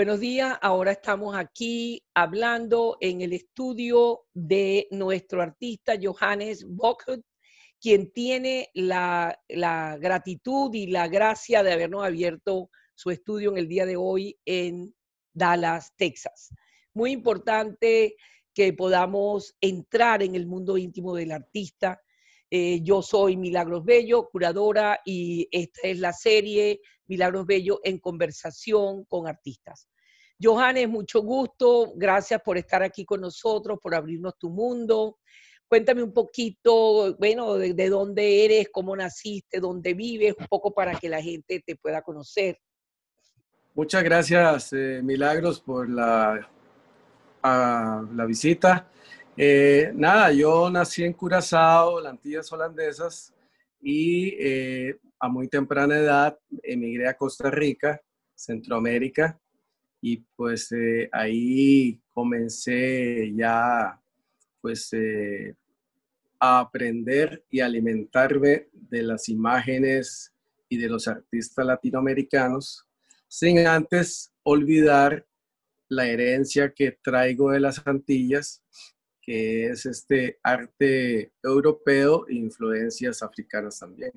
Buenos días, ahora estamos aquí hablando en el estudio de nuestro artista Johannes Bockhut, quien tiene la, la, gratitud y la gracia de habernos abierto su estudio en el día de hoy en Dallas, Texas. Muy importante que podamos entrar en el mundo íntimo del artista, eh, yo soy Milagros Bello, curadora, y esta es la serie Milagros Bello en conversación con artistas. Johannes, mucho gusto, gracias por estar aquí con nosotros, por abrirnos tu mundo. Cuéntame un poquito, bueno, de, dónde eres, cómo naciste, dónde vives, un poco para que la gente te pueda conocer. Muchas gracias, eh, Milagros, por la, ah, la visita. Eh, nada, yo nací en Curazao, las Antillas Holandesas, y eh, a muy temprana edad emigré a Costa Rica, Centroamérica, y pues eh, ahí comencé ya pues a aprender y alimentarme de las imágenes y de los artistas latinoamericanos, sin antes olvidar la herencia que traigo de las Antillas que es este arte europeo e influencias africanas también.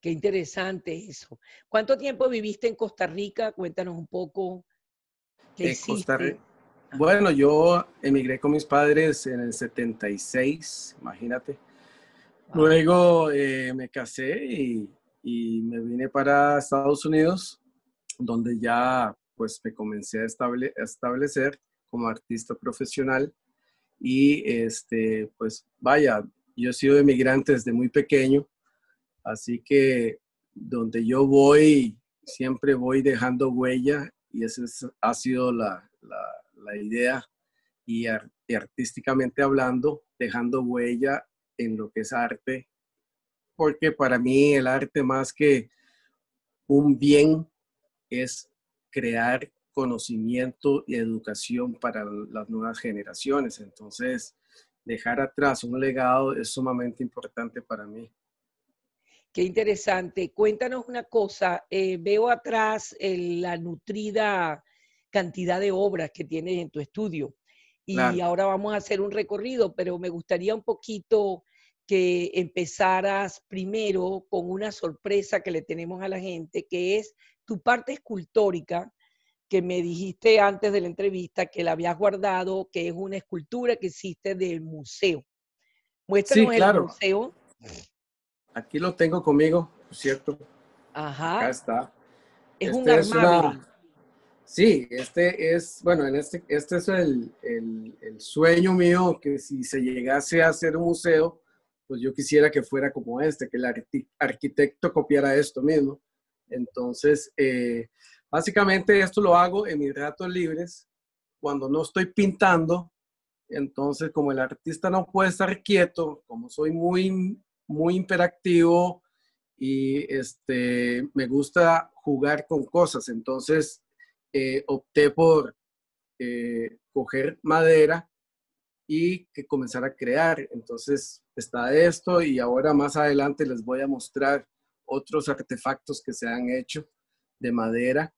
Qué interesante eso. ¿Cuánto tiempo viviste en Costa Rica? Cuéntanos un poco. ¿Qué Bueno, yo emigré con mis padres en el 76, imagínate. Luego eh, me casé y, me vine para Estados Unidos, donde ya pues me comencé a establecer como artista profesional y este, pues vaya, yo he sido emigrante desde muy pequeño, así que donde yo voy, siempre voy dejando huella y esa ha sido la, idea. y artísticamente hablando, dejando huella en lo que es arte, porque para mí el arte más que un bien es crear conocimiento y educación para las nuevas generaciones. Entonces, dejar atrás un legado es sumamente importante para mí. Qué interesante. Cuéntanos una cosa. Eh, veo atrás eh, la nutrida cantidad de obras que tienes en tu estudio. Y ahora vamos a hacer un recorrido, pero me gustaría un poquito que empezaras primero con una sorpresa que le tenemos a la gente, que es tu parte escultórica, que me dijiste antes de la entrevista que la habías guardado, que es una escultura que hiciste del museo. Muéstranos sí, claro. el museo. Aquí lo tengo conmigo, ¿cierto? Ajá. Acá está. Es este un es Sí, este es, bueno, en este, este es el, el, el, sueño mío, que si se llegase a hacer un museo, pues yo quisiera que fuera como este, que el arquitecto copiara esto mismo. Entonces, eh, Básicamente esto lo hago en mis ratos libres, cuando no estoy pintando. Entonces, como el artista no puede estar quieto, como soy muy, muy imperactivo y este, me gusta jugar con cosas, entonces eh, opté por eh, coger madera y que comenzar a crear. Entonces está esto y ahora más adelante les voy a mostrar otros artefactos que se han hecho de madera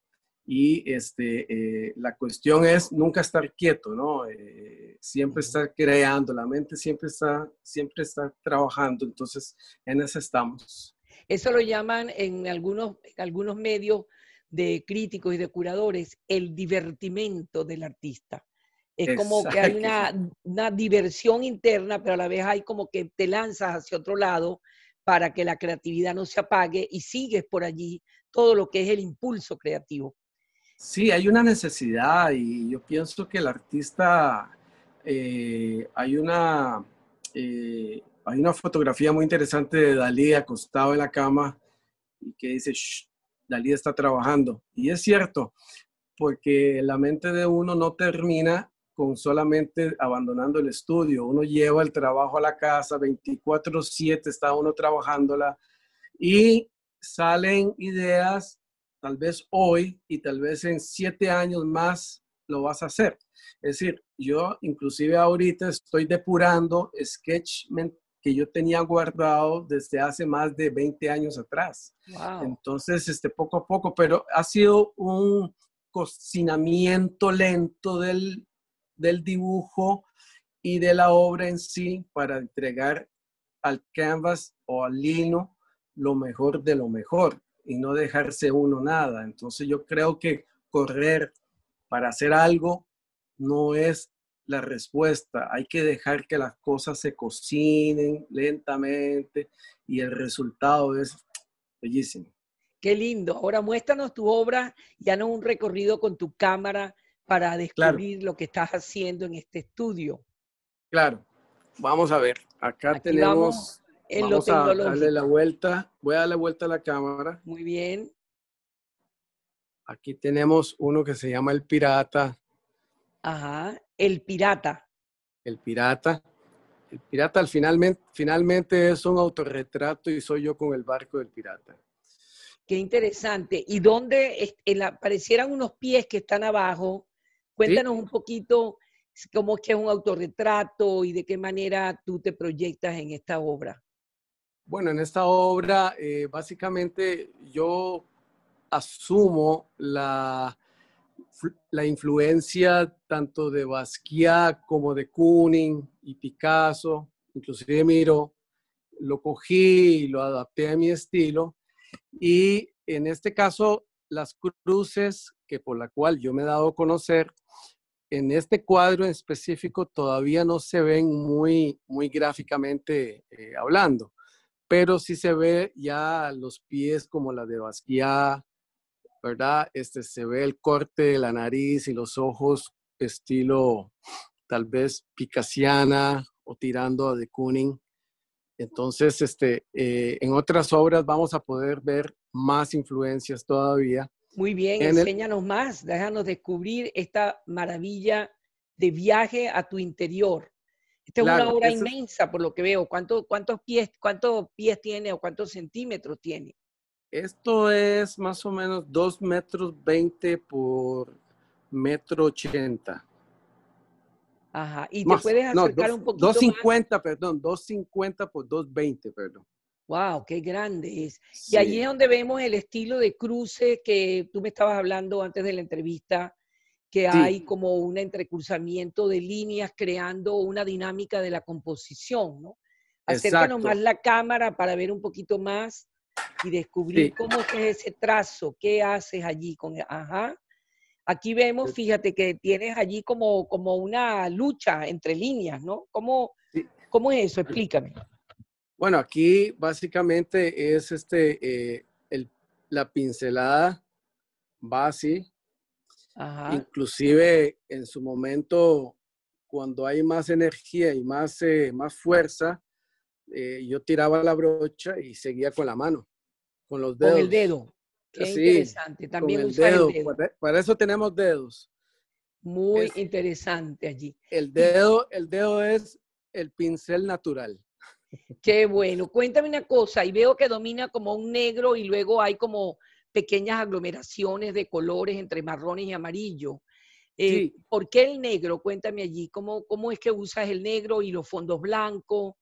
y este, eh, la cuestión es nunca estar quieto, ¿no? Eh, siempre estar creando, la mente siempre está, siempre está trabajando, entonces en eso estamos. Eso lo llaman en algunos, algunos medios de críticos y de curadores el divertimento del artista. Es como que hay una, una, diversión interna, pero a la vez hay como que te lanzas hacia otro lado para que la creatividad no se apague y sigues por allí todo lo que es el impulso creativo. Sí, hay una necesidad y yo pienso que el artista, eh, hay, una, eh, hay una fotografía muy interesante de Dalí acostado en la cama y que dice, Dalí está trabajando. Y es cierto, porque la mente de uno no termina con solamente abandonando el estudio. Uno lleva el trabajo a la casa, 24/7 está uno trabajándola y salen ideas tal vez hoy y tal vez en siete años más lo vas a hacer. Es decir, yo inclusive ahorita estoy depurando sketchment que yo tenía guardado desde hace más de 20 años atrás. Entonces, este, poco a poco, pero ha sido un cocinamiento lento del, del dibujo y de la obra en sí para entregar al canvas o al lino lo mejor de lo mejor y no dejarse uno nada. Entonces yo creo que correr para hacer algo no es la respuesta. Hay que dejar que las cosas se cocinen lentamente y el resultado es bellísimo. Qué lindo. Ahora muéstranos tu obra, ya no un recorrido con tu cámara para descubrir lo que estás haciendo en este estudio. Claro, vamos a ver. Acá tenemos en A darle la vuelta. Voy a darle vuelta a la cámara. Muy bien. Aquí tenemos uno que se llama el pirata. Ajá, el pirata. El pirata. El pirata finalmente, finalmente es un autorretrato y soy yo con el barco del pirata. Qué interesante. ¿Y dónde aparecieran unos pies que están abajo? Cuéntanos un poquito cómo es que es un autorretrato y de qué manera tú te proyectas en esta obra. Bueno, en esta obra eh, básicamente yo asumo la, la influencia tanto de Basquiat como de Kooning y Picasso, inclusive Miro, lo cogí y lo adapté a mi estilo. Y en este caso, las cruces que por la cual yo me he dado a conocer, en este cuadro en específico todavía no se ven muy, muy gráficamente eh, hablando pero sí se ve ya los pies como la de Basquiat, ¿verdad? Este, se ve el corte de la nariz y los ojos estilo tal vez picasiana o tirando a de Kooning. Entonces, este, eh, en otras obras vamos a poder ver más influencias todavía. Muy bien, enséñanos más, déjanos descubrir esta maravilla de viaje a tu interior. Esta es una obra inmensa, por lo que veo. ¿Cuánto, ¿Cuántos pies, cuántos pies tiene o cuántos centímetros tiene? Esto es más o menos 2 metros 20 por metro 80. Ajá, y te puedes acercar un poquito 250, perdón, 250 por 220, perdón. Wow, qué grande es. Y allí es donde vemos el estilo de cruce que tú me estabas hablando antes de la entrevista, que hay como un entrecruzamiento de líneas creando una dinámica de la composición, ¿no? Acércanos más la cámara para ver un poquito más y descubrir cómo es ese trazo, qué haces allí con, e, ajá. Aquí vemos, fíjate que tienes allí como, como una lucha entre líneas, ¿no? ¿Cómo, es eso? Explícame. Bueno, aquí básicamente es este, eh, la pincelada va así, Inclusive en su momento, cuando hay más energía y más, eh, más fuerza, eh, yo tiraba la brocha y seguía con la mano, con los dedos. Con el dedo. Qué interesante. También usar el dedo. Para, eso tenemos dedos. Muy interesante allí. El dedo, el dedo es el pincel natural. Qué bueno. Cuéntame una cosa, y veo que domina como un negro y luego hay como pequeñas aglomeraciones de colores entre marrones y amarillo. Eh, ¿Por qué el negro? Cuéntame allí, ¿cómo, ¿cómo es que usas el negro y los fondos blancos?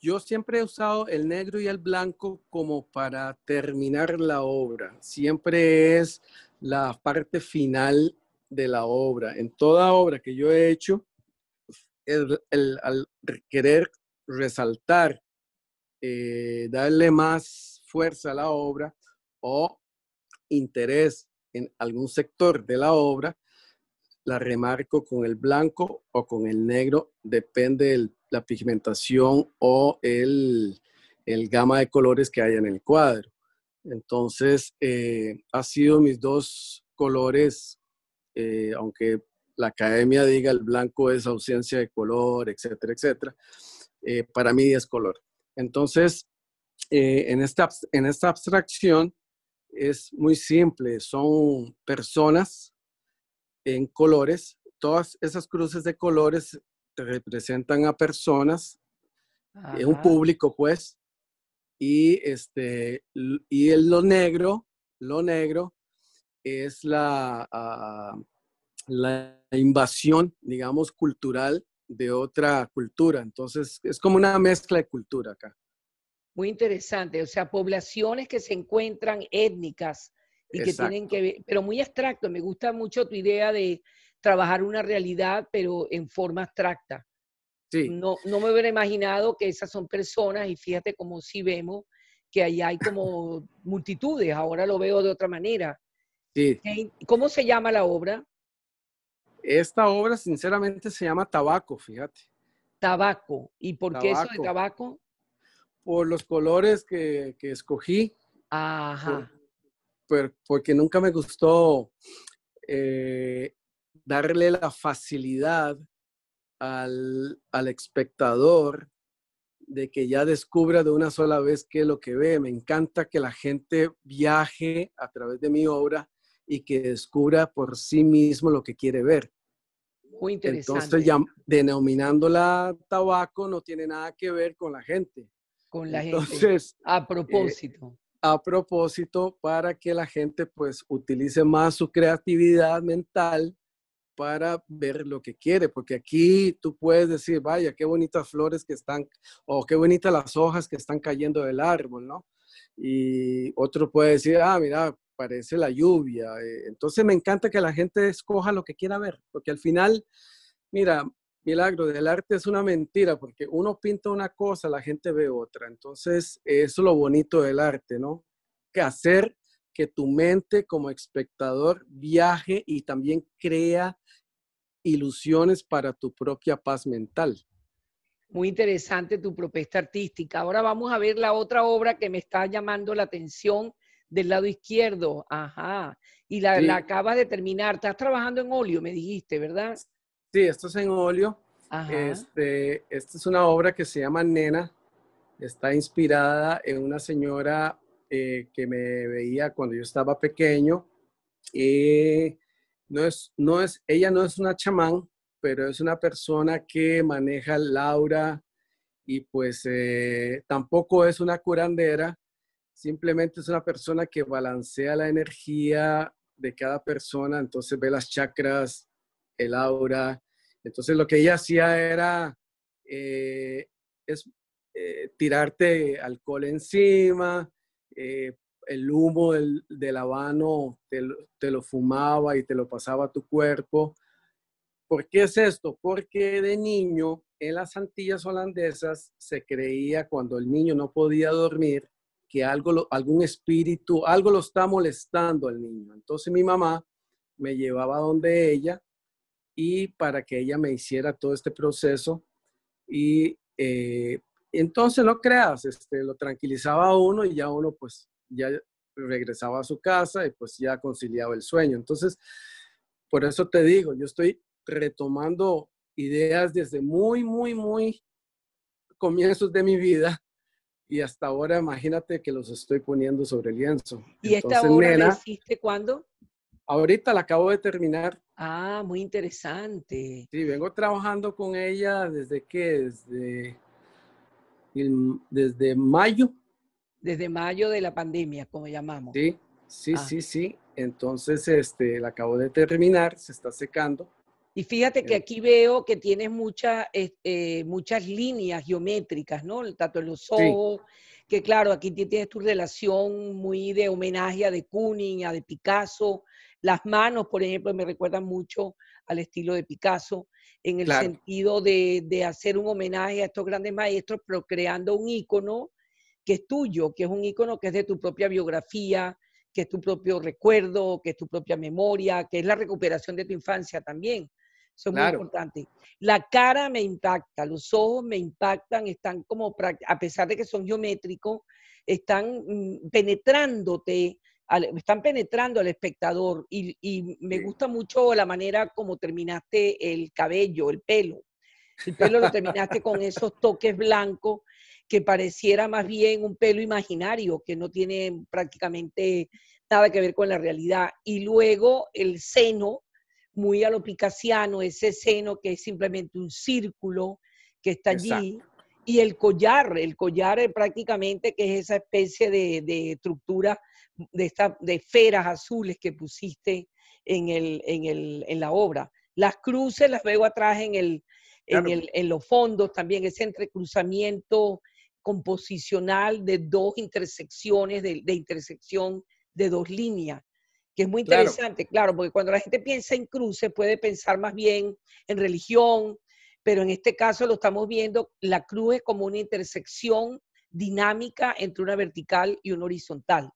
Yo siempre he usado el negro y el blanco como para terminar la obra. Siempre es la parte final de la obra. En toda obra que yo he hecho, al querer resaltar, eh, darle más fuerza a la obra, o interés en algún sector de la obra, la remarco con el blanco o con el negro, depende de la pigmentación o el, gama de colores que haya en el cuadro. Entonces, eh, ha sido mis dos colores, eh, aunque la academia diga el blanco es ausencia de color, etcétera, etcétera, eh, para mí es color. Entonces, en, esta, en esta abstracción, es muy simple, son personas en colores, todas esas cruces de colores representan a personas, eh, un público pues, y, este, y el, lo negro, lo negro es la, ah, la invasión, digamos, cultural de otra cultura. Entonces, es como una mezcla de cultura acá. Muy interesante, o sea, poblaciones que se encuentran étnicas y que tienen que ver, pero muy abstracto, me gusta mucho tu idea de trabajar una realidad, pero en forma abstracta. Sí. No, me hubiera imaginado que esas son personas y fíjate como si vemos que ahí hay como multitudes, ahora lo veo de otra manera. Sí. ¿Cómo se llama la obra? Esta obra sinceramente se llama Tabaco, fíjate. Tabaco. ¿Y por qué eso de tabaco? por los colores que, escogí. Ajá. porque nunca me gustó eh, darle la facilidad al, al, espectador de que ya descubra de una sola vez qué es lo que ve. Me encanta que la gente viaje a través de mi obra y que descubra por sí mismo lo que quiere ver. Muy interesante. Entonces, ya denominándola tabaco no tiene nada que ver con la gente con la Entonces, A eh, propósito. a propósito, para que la gente pues utilice más su creatividad mental para ver lo que quiere, porque aquí tú puedes decir, vaya, qué bonitas flores que están, o qué bonitas las hojas que están cayendo del árbol, ¿no? Y otro puede decir, ah, mira, parece la lluvia. Eh, entonces me encanta que la gente escoja lo que quiera ver, porque al final, mira, milagro del arte es una mentira, porque uno pinta una cosa, la gente ve otra. Entonces, eso es lo bonito del arte, ¿no? Que hacer que tu mente como espectador viaje y también crea ilusiones para tu propia paz mental. Muy interesante tu propuesta artística. Ahora vamos a ver la otra obra que me está llamando la atención del lado izquierdo. Ajá. Y la, la acabas de terminar. Estás trabajando en óleo, me dijiste, ¿verdad? Sí, esto es en óleo. Este, esta es una obra que se llama Nena. Está inspirada en una señora eh, que me veía cuando yo estaba pequeño. Y no es, no es, ella no es una chamán, pero es una persona que maneja el aura y pues eh, tampoco es una curandera, simplemente es una persona que balancea la energía de cada persona, entonces ve las chakras, el aura, entonces lo que ella hacía era eh, es, eh, tirarte alcohol encima, eh, el humo del, habano te lo, fumaba y te lo pasaba a tu cuerpo. ¿Por qué es esto? Porque de niño en las Antillas holandesas se creía cuando el niño no podía dormir que algo, algún espíritu, algo lo está molestando al niño. Entonces mi mamá me llevaba donde ella y para que ella me hiciera todo este proceso. Y eh, entonces, no creas, este, lo tranquilizaba a uno y ya uno pues ya regresaba a su casa y pues ya conciliaba el sueño. Entonces, por eso te digo, yo estoy retomando ideas desde muy, muy, muy comienzos de mi vida y hasta ahora imagínate que los estoy poniendo sobre el lienzo. ¿Y esta obra nena, cuándo? Ahorita la acabo de terminar. Ah, muy interesante. Sí, vengo trabajando con ella desde que, desde, mayo. Desde mayo de la pandemia, como llamamos. Sí, sí, ah. sí, sí. Entonces, este, la acabo de terminar, se está secando. Y fíjate que eh. aquí veo que tienes muchas, eh, muchas líneas geométricas, ¿no? Tanto en los ojos, que claro, aquí tienes tu relación muy de homenaje a de Kooning, a de Picasso, las manos, por ejemplo, me recuerdan mucho al estilo de Picasso, en el sentido de, hacer un homenaje a estos grandes maestros, pero creando un ícono que es tuyo, que es un ícono que es de tu propia biografía, que es tu propio recuerdo, que es tu propia memoria, que es la recuperación de tu infancia también. Eso es muy importante. La cara me impacta, los ojos me impactan, están como, a pesar de que son geométricos, están mm, penetrándote al, están penetrando al espectador y, me gusta mucho la manera como terminaste el cabello, el pelo. El pelo lo terminaste con esos toques blancos que pareciera más bien un pelo imaginario, que no tiene prácticamente nada que ver con la realidad. Y luego el seno, muy a lo picasiano, ese seno que es simplemente un círculo que está allí y el collar, el collar eh, prácticamente que es esa especie de, estructura de, esta, esferas azules que pusiste en, el, en, el, en la obra. Las cruces las veo atrás en, el, en, el, en los fondos también, ese entrecruzamiento composicional de dos intersecciones, de, intersección de dos líneas, que es muy interesante, claro. claro, porque cuando la gente piensa en cruces puede pensar más bien en religión, pero en este caso lo estamos viendo, la cruz es como una intersección dinámica entre una vertical y una horizontal,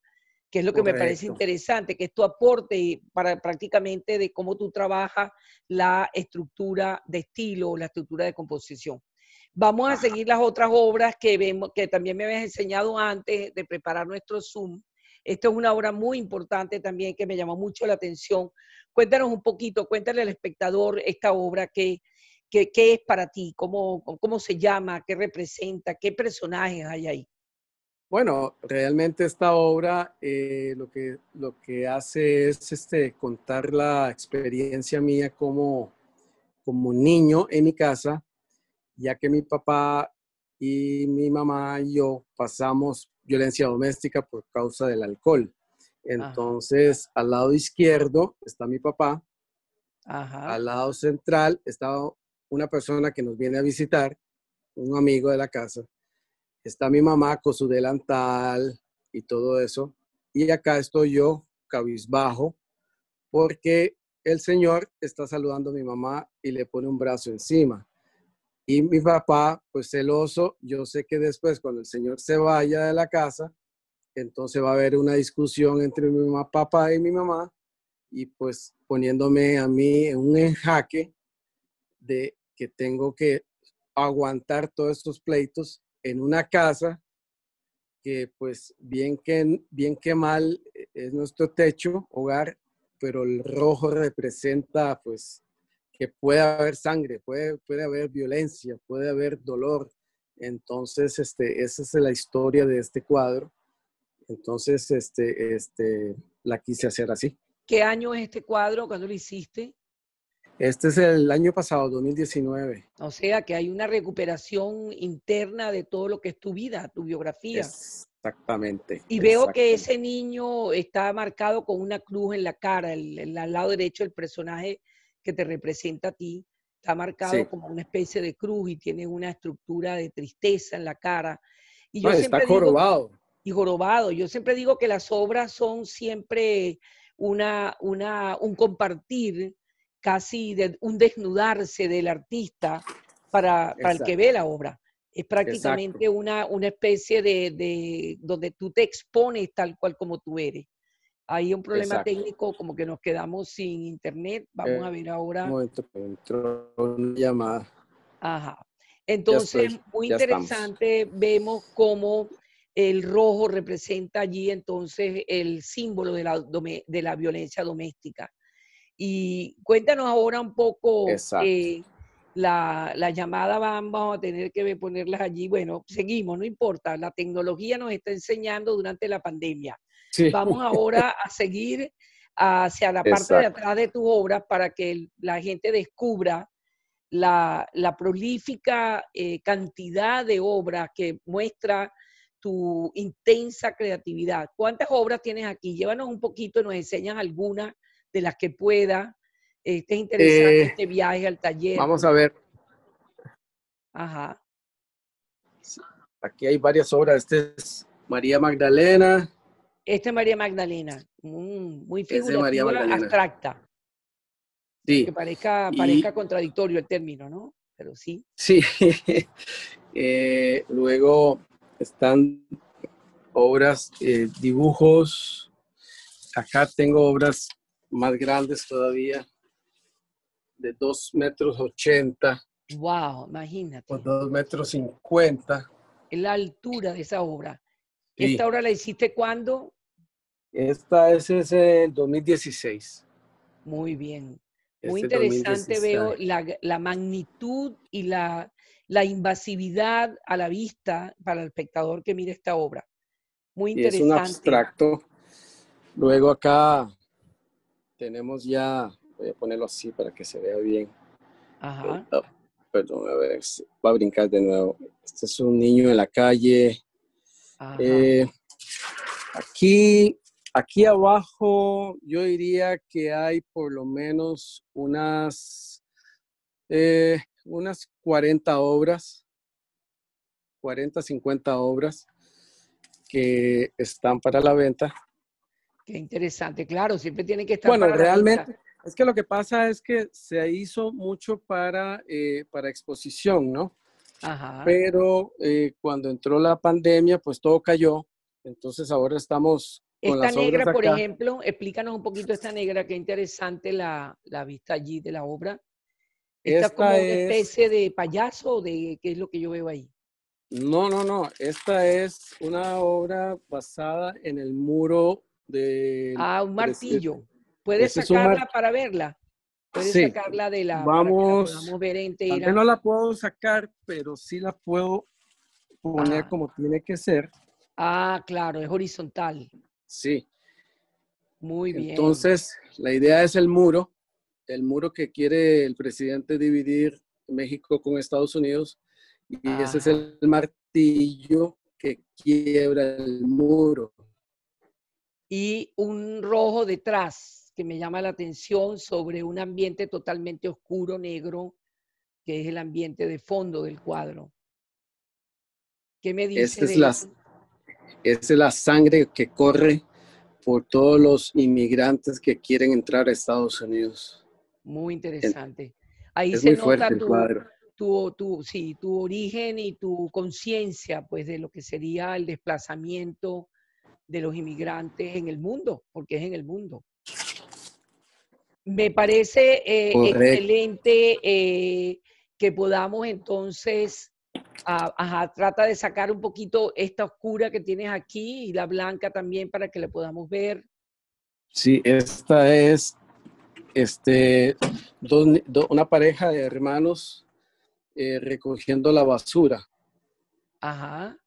que es lo que me parece interesante, que es tu aporte para prácticamente de cómo tú trabajas la estructura de estilo, la estructura de composición. Vamos a seguir las otras obras que vemos, que también me habías enseñado antes de preparar nuestro Zoom. Esta es una obra muy importante también que me llamó mucho la atención. Cuéntanos un poquito, cuéntale al espectador esta obra que ¿Qué, es para ti? ¿Cómo, ¿Cómo se llama? ¿Qué representa? ¿Qué personajes hay ahí? Bueno, realmente esta obra eh, lo, que, lo que hace es este, contar la experiencia mía como, como niño en mi casa, ya que mi papá y mi mamá y yo pasamos violencia doméstica por causa del alcohol. Entonces, al lado izquierdo está mi papá, al lado central está una persona que nos viene a visitar, un amigo de la casa, está mi mamá con su delantal y todo eso, y acá estoy yo cabizbajo porque el señor está saludando a mi mamá y le pone un brazo encima. Y mi papá, pues celoso, yo sé que después cuando el señor se vaya de la casa, entonces va a haber una discusión entre mi papá y mi mamá, y pues poniéndome a mí en un enjaque de que tengo que aguantar todos estos pleitos en una casa que pues bien que, bien que mal eh, es nuestro techo, hogar, pero el rojo representa pues que puede haber sangre, puede, puede haber violencia, puede haber dolor. Entonces, este, esa es la historia de este cuadro. Entonces, este, este, la quise hacer así. ¿Qué año es este cuadro? cuando lo hiciste? Este es el año pasado, 2019. O sea que hay una recuperación interna de todo lo que es tu vida, tu biografía. Exactamente. Y veo que ese niño está marcado con una cruz en la cara, el, al lado derecho el personaje que te representa a ti está marcado como una especie de cruz y tiene una estructura de tristeza en la cara. Y yo está jorobado. y jorobado. Yo siempre digo que las obras son siempre una, una, un compartir casi de un desnudarse del artista para, el que ve la obra. Es prácticamente una, especie de, donde tú te expones tal cual como tú eres. Hay un problema técnico, como que nos quedamos sin internet. Vamos a eh, ver ahora. Un momento, entró una llamada. Ajá. Entonces, muy interesante, vemos cómo el rojo representa allí entonces el símbolo de de la violencia doméstica. Y cuéntanos ahora un poco eh, la, la, llamada, vamos a tener que ponerlas allí. Bueno, seguimos, no importa, la tecnología nos está enseñando durante la pandemia. Vamos ahora a seguir hacia la parte de atrás de tus obras para que la gente descubra la, prolífica eh, cantidad de obras que muestra tu intensa creatividad. ¿Cuántas obras tienes aquí? Llévanos un poquito, nos enseñas algunas de las que pueda. Este es interesante eh, este viaje al taller. Vamos a ver. Ajá. Aquí hay varias obras. Este es María Magdalena. Este es María Magdalena. Mm, muy figurativa, abstracta. Sí. Que parezca, parezca contradictorio el término, ¿no? Pero sí. Sí. Eh, luego están obras, eh, dibujos. Acá tengo obras más grandes todavía, de 2 metros 80. ¡Wow! Imagínate. Por 2 metros 50. Es la altura de esa obra. ¿Esta obra la hiciste cuándo? Esta es, el 2016. Muy bien. Muy interesante veo la, magnitud y la, invasividad a la vista para el espectador que mire esta obra. Muy interesante. es un abstracto. Luego acá tenemos ya, voy a ponerlo así para que se vea bien. Ajá. Eh, ah, perdón, a ver, va a brincar de nuevo. Este es un niño en la calle. Eh, aquí, aquí abajo, yo diría que hay por lo menos unas, eh, unas 40 obras, 40, 50 obras que están para la venta. Qué interesante, claro, siempre tiene que estar. Bueno, realmente, es que lo que pasa es que se hizo mucho para, eh, para exposición, ¿no? Ajá. Pero eh, cuando entró la pandemia, pues todo cayó. Entonces ahora estamos. Con esta negra, por ejemplo, explícanos un poquito esta negra, qué interesante la, la vista allí de la obra. Esta, esta como es una especie de payaso, de qué es lo que yo veo ahí. No, no, no. Esta es una obra basada en el muro ah, un martillo. Puedes sacarla para verla. Puedes sacarla de la. Vamos. Yo ver entera. No la puedo sacar, pero sí la puedo poner ah. como tiene que ser. Ah, claro, es horizontal. Sí. Muy bien. Entonces, la idea es el muro, el muro que quiere el presidente dividir México con Estados Unidos, y ese es ah. el martillo que quiebra el muro y un rojo detrás que me llama la atención sobre un ambiente totalmente oscuro, negro, que es el ambiente de fondo del cuadro. ¿Qué me dice? Esta es, la, es la sangre que corre por todos los inmigrantes que quieren entrar a Estados Unidos. Muy interesante. Ahí se nota tu, Tu, tu, tu origen y tu conciencia, pues, de lo que sería el desplazamiento de los inmigrantes en el mundo, porque es en el mundo. Me parece eh, excelente eh, que podamos entonces, trata de sacar un poquito esta oscura que tienes aquí y la blanca también para que la podamos ver. Sí, esta es este, una pareja de hermanos eh, recogiendo la basura. Ajá.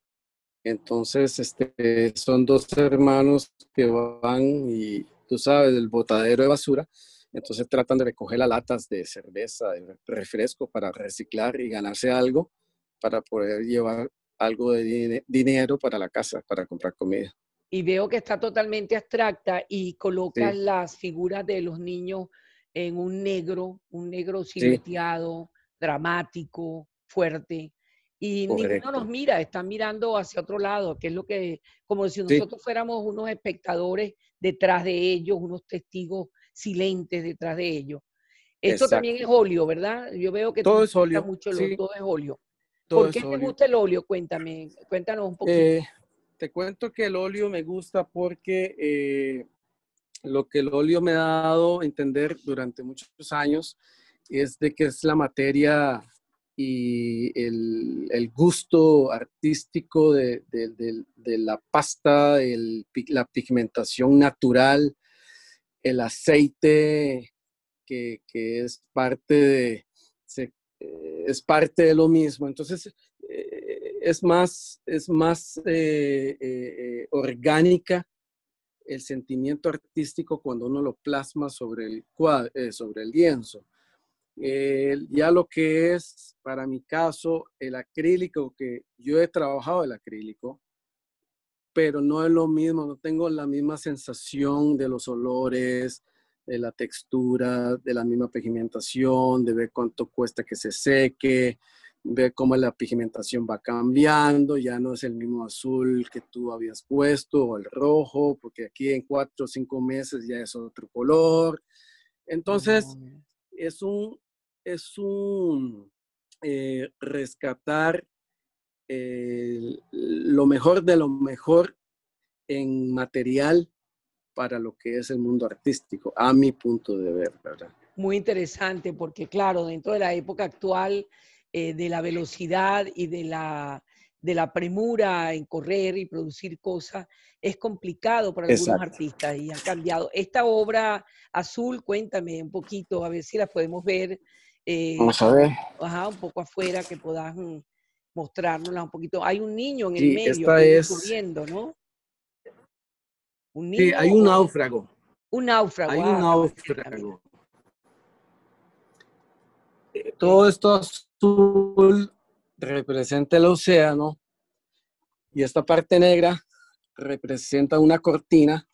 Entonces, este, son dos hermanos que van y, tú sabes, el botadero de basura. Entonces tratan de recoger las latas de cerveza, de refresco para reciclar y ganarse algo para poder llevar algo de dinero para la casa, para comprar comida. Y veo que está totalmente abstracta y colocan las figuras de los niños en un negro, un negro silenciado, dramático, fuerte y ninguno nos mira, están mirando hacia otro lado, que es lo que, como si nosotros fuéramos unos espectadores detrás de ellos, unos testigos silentes detrás de ellos. Esto también es óleo, ¿verdad? Yo veo que todo es óleo. Mucho todo es óleo. ¿Por qué te gusta el óleo? Cuéntame, cuéntanos un poquito. Eh, te cuento que el óleo me gusta porque eh, lo que el óleo me ha dado a entender durante muchos años es de que es la materia y el, gusto artístico de, la pasta, la pigmentación natural, el aceite que, es parte de... Eh, es parte de lo mismo. Entonces, eh, es más, eh, orgánica el sentimiento artístico cuando uno lo plasma sobre el, sobre el lienzo. Eh, ya lo que es, para mi caso, el acrílico, que yo he trabajado el acrílico, pero no es lo mismo, no tengo la misma sensación de los olores, de la textura, de la misma pigmentación, de ver cuánto cuesta que se seque, ver cómo la pigmentación va cambiando, ya no es el mismo azul que tú habías puesto o el rojo, porque aquí en cuatro o cinco meses ya es otro color. Entonces, es un es un eh, rescatar eh, lo mejor de lo mejor en material para lo que es el mundo artístico, a mi punto de ver, ¿verdad? Muy interesante, porque claro, dentro de la época actual, eh, de la velocidad y de la, premura en correr y producir cosas, es complicado para algunos artistas y ha cambiado. Esta obra azul, cuéntame un poquito, a ver si la podemos ver eh, Vamos a ver. Ajá, un poco afuera, que puedas mm, mostrarnos un poquito. Hay un niño en el medio esta es... corriendo, ¿no? sí, hay un náufrago. Un náufrago. Hay un ah, náufrago. Eh, todo esto azul representa el océano y esta parte negra representa una cortina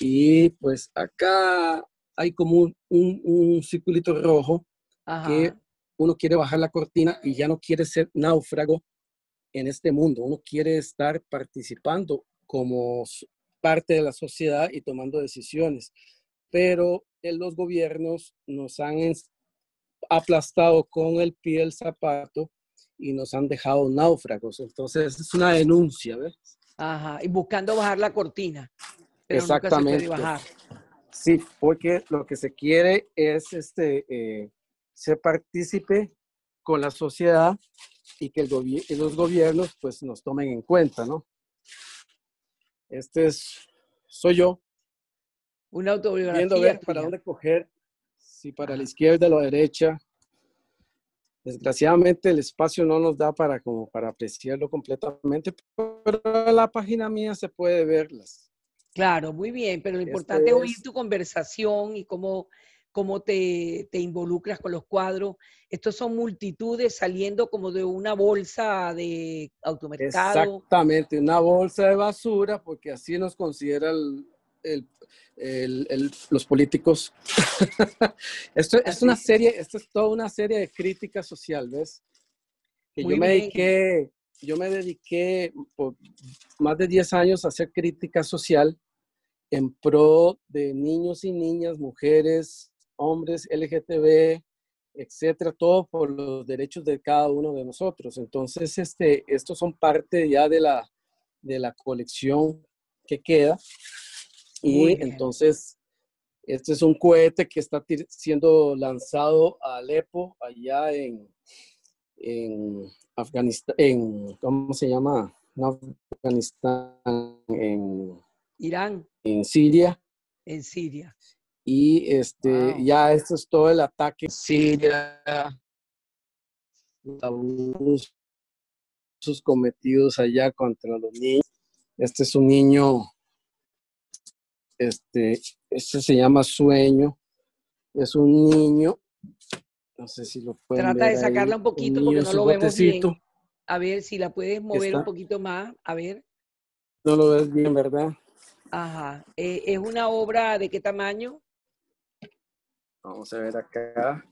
y pues acá hay como un, un circulito rojo que uno quiere bajar la cortina y ya no quiere ser náufrago en este mundo, uno quiere estar participando como parte de la sociedad y tomando decisiones. Pero eh, los gobiernos nos han aplastado con el pie del zapato y nos han dejado náufragos. Entonces es una denuncia, ¿ves? Ajá, y buscando bajar la cortina. Exactamente. Sí, porque lo que se quiere es este, eh, se partícipe con la sociedad y que los gobiernos pues nos tomen en cuenta, ¿no? Este es, soy yo. un autobiografía. Viendo ver para dónde coger, si para la izquierda o la derecha. Desgraciadamente el espacio no nos da para, como para apreciarlo completamente, pero en la página mía se puede verlas. Claro, muy bien, pero lo este importante es oír tu conversación y cómo cómo te, involucras con los cuadros. Estos son multitudes saliendo como de una bolsa de automercado. Exactamente, una bolsa de basura, porque así nos consideran los políticos. esto es una serie, esto es toda una serie de crítica social, ¿ves? yo me dediqué, yo me dediqué por más de 10 años a hacer crítica social en pro de niños y niñas, mujeres, hombres, LGTB, etcétera, todo por los derechos de cada uno de nosotros. Entonces, este, estos son parte ya de la, de la colección que queda. Y entonces, este es un cohete que está siendo lanzado a Alepo, allá en, en Afganistán, ¿cómo se llama? Afganistán, en Irán. En Siria. En Siria. Y este, ya esto es todo el ataque. Sí, ya. cometidos allá contra los niños. Este es un niño, este, este se llama Sueño. Es un niño, no sé si lo puedo. Trata de sacarla un poquito porque no lo vemos bien. A ver si la puedes mover un poquito más, a ver. No lo ves bien, ¿verdad? Ajá. Eh, ¿Es una obra de qué tamaño? Vamos a ver acá.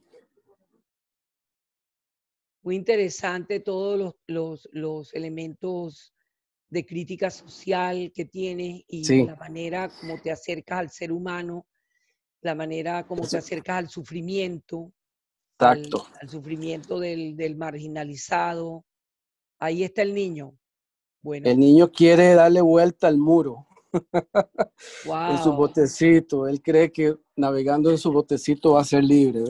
Muy interesante todos los, elementos de crítica social que tienes y la manera como te acercas al ser humano, la manera como te acercas al sufrimiento, al, al, sufrimiento del, del, marginalizado. Ahí está el niño. Bueno. El niño quiere darle vuelta al muro. en su botecito. Él cree que navegando en su botecito va a ser libre.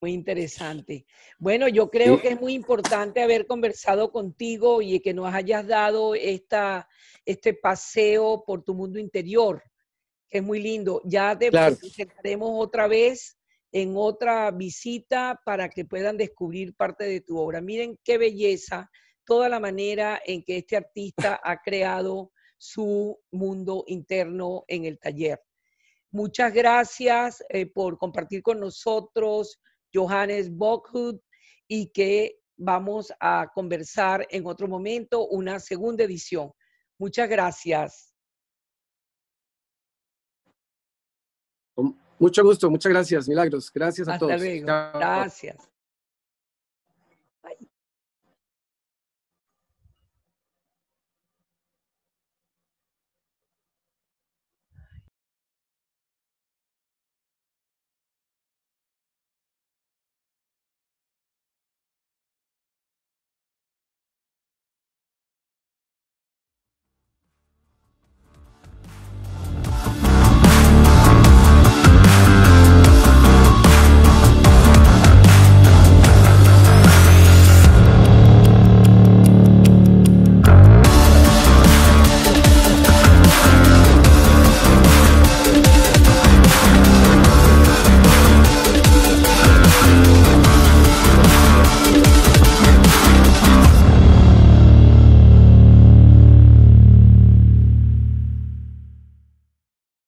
Muy interesante. Bueno, yo creo que es muy importante haber conversado contigo y que nos hayas dado esta, este paseo por tu mundo interior, que es muy lindo. Ya te presentaremos otra vez en otra visita para que puedan descubrir parte de tu obra. Miren qué belleza, toda la manera en que este artista ha creado su mundo interno en el taller. Muchas gracias eh, por compartir con nosotros Johannes Bockhut y que vamos a conversar en otro momento una segunda edición. Muchas gracias. Mucho gusto, muchas gracias, Milagros. Gracias a todos. Gracias.